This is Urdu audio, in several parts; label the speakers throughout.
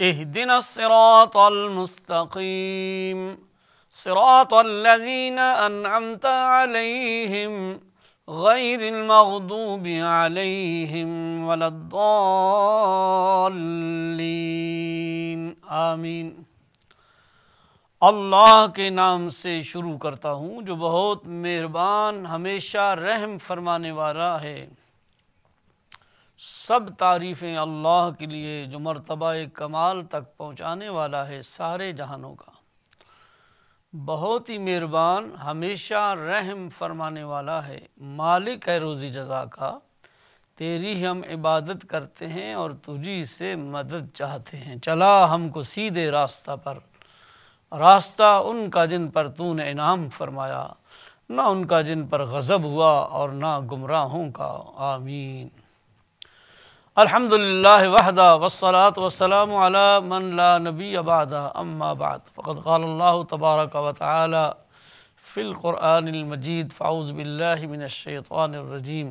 Speaker 1: الصراط المستقیم صراط الذین انعمت علیہم غیر ولدعین آمین اللہ کے نام سے شروع کرتا ہوں جو بہت مہربان ہمیشہ رحم فرمانے والا ہے سب تعریفیں اللہ کے لیے جو مرتبہ کمال تک پہنچانے والا ہے سارے جہانوں کا بہت ہی مہربان ہمیشہ رحم فرمانے والا ہے مالک ہے روزی جزا کا تیری ہی ہم عبادت کرتے ہیں اور تجھی سے مدد چاہتے ہیں چلا ہم کو سیدھے راستہ پر راستہ ان کا جن پر تو نے انعام فرمایا نہ ان کا جن پر غضب ہوا اور نہ گمراہوں کا آمین الحمد اللہ وحدہ وسلات وسلم فقد قال اللہ تبارک و تعالی فی القرآن المجید مجید باللہ من الشیطان الرجیم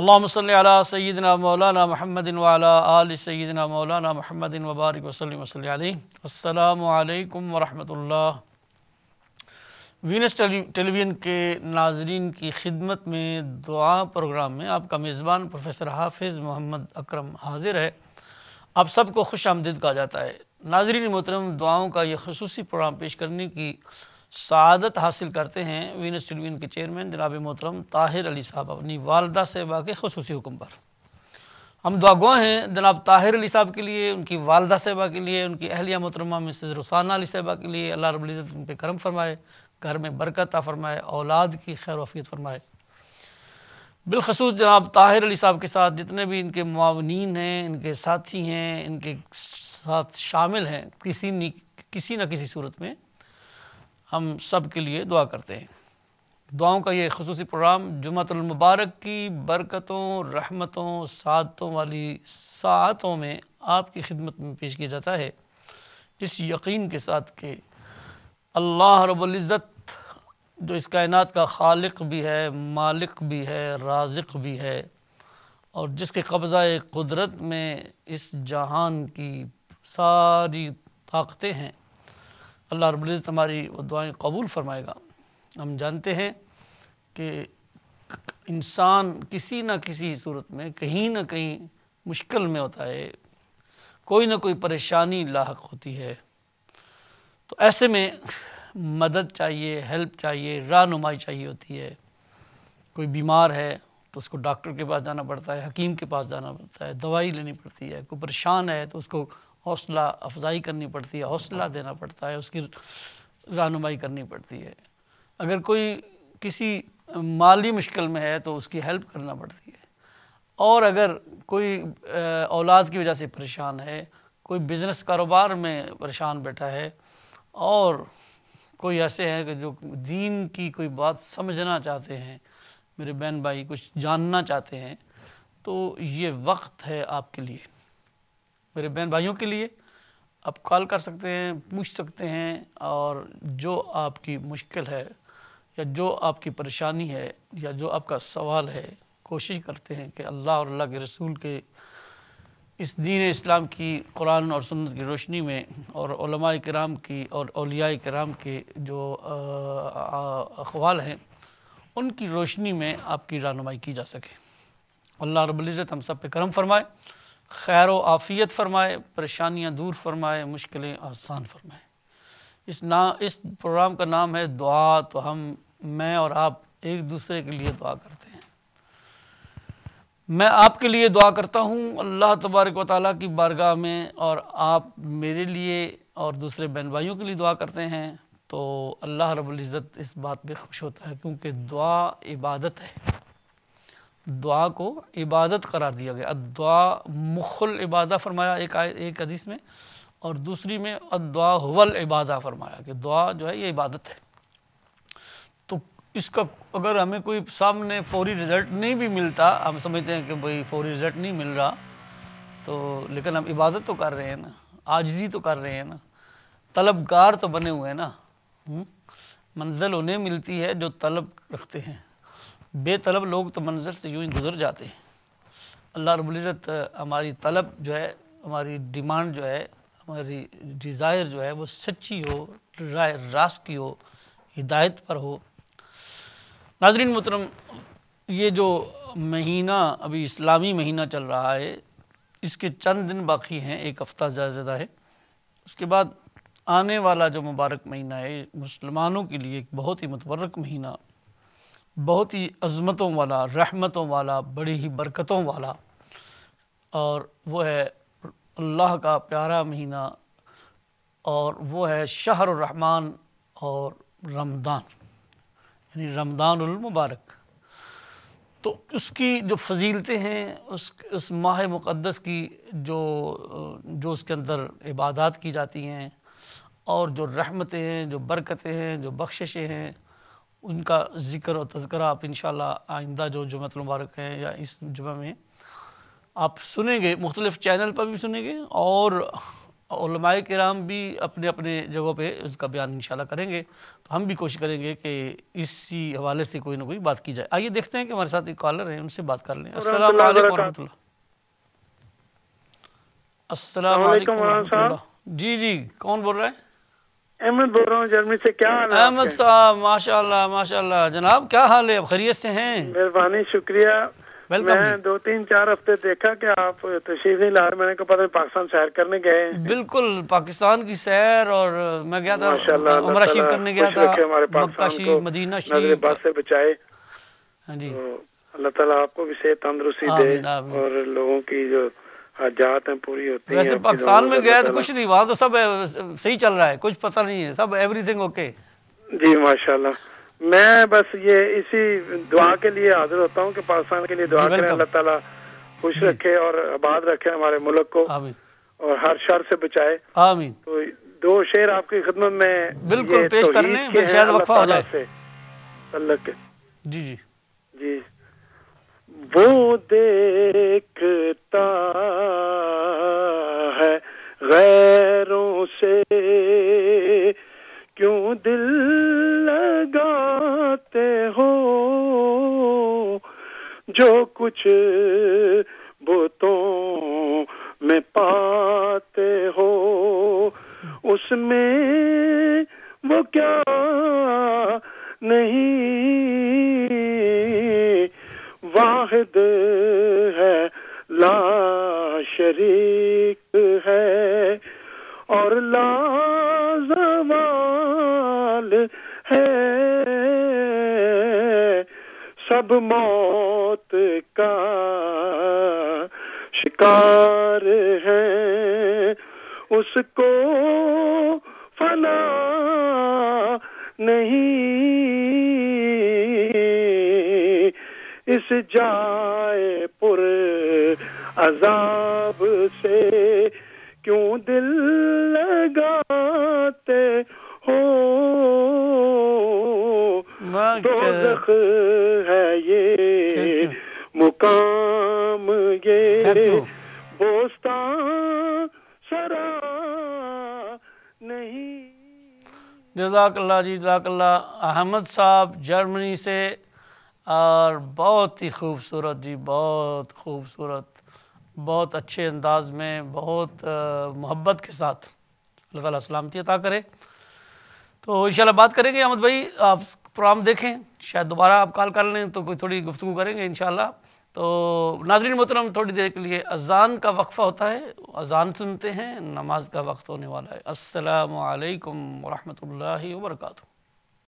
Speaker 1: اللہم صلی علی سیدنا مولانا محمد وعلا آل سیدنا مولانا محمد وبارک وسلم وصلی علیہ السلام علیکم ورحمۃ اللہ وینس ٹیلی ویژن کے ناظرین کی خدمت میں دعا پروگرام میں آپ کا میزبان پروفیسر حافظ محمد اکرم حاضر ہے آپ سب کو خوش آمدید کہا جاتا ہے ناظرین محترم دعاؤں کا یہ خصوصی پروگرام پیش کرنے کی سعادت حاصل کرتے ہیں ٹیلوین کے چیئرمین جناب محترم طاہر علی صاحب اپنی والدہ صاحبہ کے خصوصی حکم پر ہم دعا گوہ ہیں جناب طاہر علی صاحب کے لیے ان کی والدہ صاحبہ کے لیے ان کی اہلیہ محترمہ مسز رسانہ علی صاحبہ کے لیے اللہ رب العزت ان پہ کرم فرمائے گھر میں برکتہ فرمائے اولاد کی خیر افیت فرمائے بالخصوص جناب طاہر علی صاحب کے ساتھ جتنے بھی ان کے معاونین ہیں ان کے ساتھی ہیں ان کے ساتھ شامل ہیں کسی کسی نہ کسی صورت میں ہم سب کے لیے دعا کرتے ہیں دعاؤں کا یہ خصوصی پروگرام جمعۃ المبارک کی برکتوں رحمتوں سعادتوں والی ساعتوں میں آپ کی خدمت میں پیش کیا جاتا ہے اس یقین کے ساتھ کہ اللہ رب العزت جو اس کائنات کا خالق بھی ہے مالک بھی ہے رازق بھی ہے اور جس کے قبضہ قدرت میں اس جہان کی ساری طاقتیں ہیں اللہ رب العزت ہماری وہ دعائیں قبول فرمائے گا ہم جانتے ہیں کہ انسان کسی نہ کسی صورت میں کہیں نہ کہیں مشکل میں ہوتا ہے کوئی نہ کوئی پریشانی لاحق ہوتی ہے تو ایسے میں مدد چاہیے ہیلپ چاہیے رہنمائی چاہیے ہوتی ہے کوئی بیمار ہے تو اس کو ڈاکٹر کے پاس جانا پڑتا ہے حکیم کے پاس جانا پڑتا ہے دوائی لینی پڑتی ہے کوئی پریشان ہے تو اس کو حوصلہ افزائی کرنی پڑتی ہے حوصلہ دینا پڑتا ہے اس کی رہنمائی کرنی پڑتی ہے اگر کوئی کسی مالی مشکل میں ہے تو اس کی ہیلپ کرنا پڑتی ہے اور اگر کوئی اولاد کی وجہ سے پریشان ہے کوئی بزنس کاروبار میں پریشان بیٹھا ہے اور کوئی ایسے ہیں کہ جو دین کی کوئی بات سمجھنا چاہتے ہیں میرے بہن بھائی کچھ جاننا چاہتے ہیں تو یہ وقت ہے آپ کے لیے میرے بہن بھائیوں کے لیے آپ کال کر سکتے ہیں پوچھ سکتے ہیں اور جو آپ کی مشکل ہے یا جو آپ کی پریشانی ہے یا جو آپ کا سوال ہے کوشش کرتے ہیں کہ اللہ اور اللہ کے رسول کے اس دین اسلام کی قرآن اور سنت کی روشنی میں اور علماء کرام کی اور اولیاء کرام کے جو اخوال ہیں ان کی روشنی میں آپ کی رہنمائی کی جا سکے اللہ رب العزت ہم سب پہ کرم فرمائے خیر و آفیت فرمائے پریشانیاں دور فرمائے مشکلیں آسان فرمائے اس نا اس پروگرام کا نام ہے دعا تو ہم میں اور آپ ایک دوسرے کے لیے دعا کرتے ہیں میں آپ کے لیے دعا کرتا ہوں اللہ تبارک و تعالیٰ کی بارگاہ میں اور آپ میرے لیے اور دوسرے بہن بھائیوں کے لیے دعا کرتے ہیں تو اللہ رب العزت اس بات پہ خوش ہوتا ہے کیونکہ دعا عبادت ہے دعا کو عبادت قرار دیا گیا دعا مخل عبادہ فرمایا ایک حدیث میں اور دوسری میں دعا حول عبادہ فرمایا کہ دعا جو ہے یہ عبادت ہے تو اس کا اگر ہمیں کوئی سامنے فوری رزلٹ نہیں بھی ملتا ہم سمجھتے ہیں کہ بھئی فوری رزلٹ نہیں مل رہا تو لیکن ہم عبادت تو کر رہے ہیں نا آجزی تو کر رہے ہیں نا طلبگار تو بنے ہوئے ہیں نا منزل انہیں ملتی ہے جو طلب رکھتے ہیں بے طلب لوگ تو منظر سے یوں ہی گزر جاتے ہیں اللہ رب العزت ہماری طلب جو ہے ہماری ڈیمانڈ جو ہے ہماری ڈیزائر جو ہے وہ سچی ہو رائے راس کی ہو ہدایت پر ہو ناظرین محترم یہ جو مہینہ ابھی اسلامی مہینہ چل رہا ہے اس کے چند دن باقی ہیں ایک ہفتہ زیادہ ہے اس کے بعد آنے والا جو مبارک مہینہ ہے مسلمانوں کے لیے ایک بہت ہی متبرک مہینہ بہت ہی عظمتوں والا رحمتوں والا بڑی ہی برکتوں والا اور وہ ہے اللہ کا پیارا مہینہ اور وہ ہے شہر الرحمن اور رمضان یعنی رمضان المبارک تو اس کی جو فضیلتیں ہیں اس اس ماہ مقدس کی جو جو اس کے اندر عبادات کی جاتی ہیں اور جو رحمتیں ہیں جو برکتیں ہیں جو بخششیں ہیں ان کا ذکر اور تذکرہ آپ انشاءاللہ آئندہ جو جمعہ مبارک ہیں یا اس جمعہ میں آپ سنیں گے مختلف چینل پر بھی سنیں گے اور علماء کرام بھی اپنے اپنے جگہوں پہ اس کا بیان انشاءاللہ کریں گے تو ہم بھی کوشش کریں گے کہ اسی حوالے سے کوئی نہ کوئی بات کی جائے آئیے دیکھتے ہیں کہ ہمارے ساتھ ایک کالر ہیں ان سے بات کر لیں السلام علیکم ورحمۃ اللہ السلام علیکم ورحمۃ اللہ جی جی کون بول رہا ہے احمد بول رہا ہوں جرمی سے کیا حال ہے احمد صاحب ماشاءاللہ ماشاءاللہ جناب کیا حال ہے خریت سے ہیں مہربانی شکریہ میں
Speaker 2: دو تین چار ہفتے دیکھا کہ آپ تشریف نہیں لا رہے میں نے کہا پتہ پاکستان سیر کرنے گئے ہیں
Speaker 1: بالکل پاکستان کی سیر اور میں گیا تھا عمرہ شریف کرنے گیا تھا مکہ شریف مدینہ شریف نظر بات
Speaker 2: سے بچائے ہاں جی۔ اللہ تعالیٰ آپ کو بھی صحت تندرستی دے اور لوگوں کی جو حاجات ہیں پوری ہوتی ہیں ویسے پاکستان میں گیا تو کچھ
Speaker 1: نہیں وہاں تو سب صحیح چل رہا ہے کچھ پتہ نہیں ہے سب ایوری تھنگ اوکے
Speaker 2: جی ماشاءاللہ میں بس یہ اسی دعا کے لیے حاضر ہوتا ہوں کہ پاکستان کے لیے دعا جی، کریں اللہ تعالیٰ خوش جی۔ رکھے اور آباد رکھے ہمارے ملک کو اور ہر شر سے بچائے آمین تو دو شعر آپ کی خدمت میں بالکل پیش کرنے پھر شاید وقفہ ہو جائے اللہ کے جی جی جی وہ دیکھ اس میں وہ کیا نہیں واحد ہے لا شریک ہے اور لا زوال ہے سب موت کا شکار ہے اس کو فنا نہیں اس جائے پر عذاب سے کیوں دل لگاتے ہو دوزخ ہے یہ مقام یہ بوستان سرا
Speaker 1: جزاک اللہ جی جزاک اللہ احمد صاحب جرمنی سے اور بہت ہی خوبصورت جی بہت خوبصورت بہت اچھے انداز میں بہت محبت کے ساتھ اللہ تعالیٰ سلامتی عطا کرے تو انشاءاللہ بات کریں گے احمد بھائی آپ پروگرام دیکھیں شاید دوبارہ آپ کال کر لیں تو کوئی تھوڑی گفتگو کریں گے انشاءاللہ تو ناظرین محترم تھوڑی دیر کے لیے اذان کا وقفہ ہوتا ہے اذان سنتے ہیں نماز کا وقت ہونے والا ہے السلام علیکم ورحمۃ اللہ وبرکاتہ